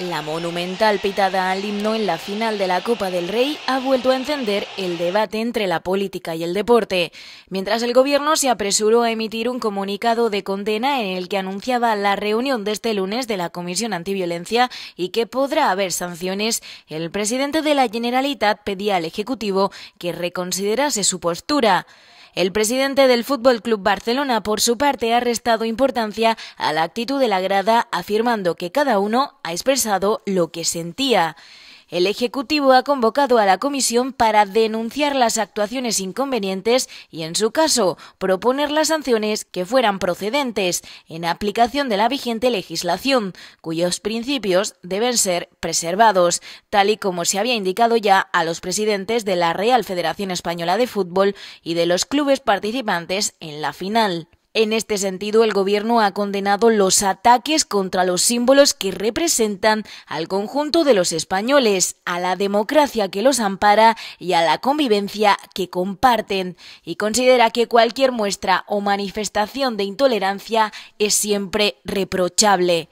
La monumental pitada al himno en la final de la Copa del Rey ha vuelto a encender el debate entre la política y el deporte, mientras el gobierno se apresuró a emitir un comunicado de condena en el que anunciaba la reunión de este lunes de la Comisión Antiviolencia y que podrá haber sanciones. El presidente de la Generalitat pedía al Ejecutivo que reconsiderase su postura. El presidente del Fútbol Club Barcelona, por su parte, ha restado importancia a la actitud de la grada, afirmando que cada uno ha expresado lo que sentía el Ejecutivo ha convocado a la comisión para denunciar las actuaciones inconvenientes y, en su caso, proponer las sanciones que fueran procedentes en aplicación de la vigente legislación, cuyos principios deben ser preservados, tal y como se había indicado ya a los presidentes de la Real Federación Española de Fútbol y de los clubes participantes en la final. En este sentido, el gobierno ha condenado los ataques contra los símbolos que representan al conjunto de los españoles, a la democracia que los ampara y a la convivencia que comparten, y considera que cualquier muestra o manifestación de intolerancia es siempre reprochable.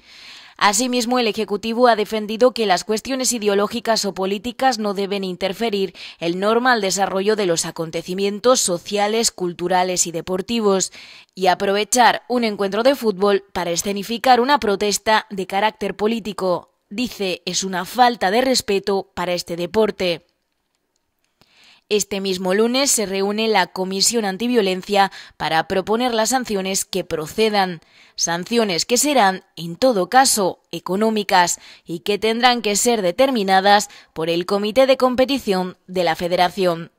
Asimismo, el Ejecutivo ha defendido que las cuestiones ideológicas o políticas no deben interferir el normal desarrollo de los acontecimientos sociales, culturales y deportivos, y aprovechar un encuentro de fútbol para escenificar una protesta de carácter político. Dice, es una falta de respeto para este deporte. Este mismo lunes se reúne la Comisión Antiviolencia para proponer las sanciones que procedan, sanciones que serán, en todo caso, económicas y que tendrán que ser determinadas por el Comité de Competición de la Federación.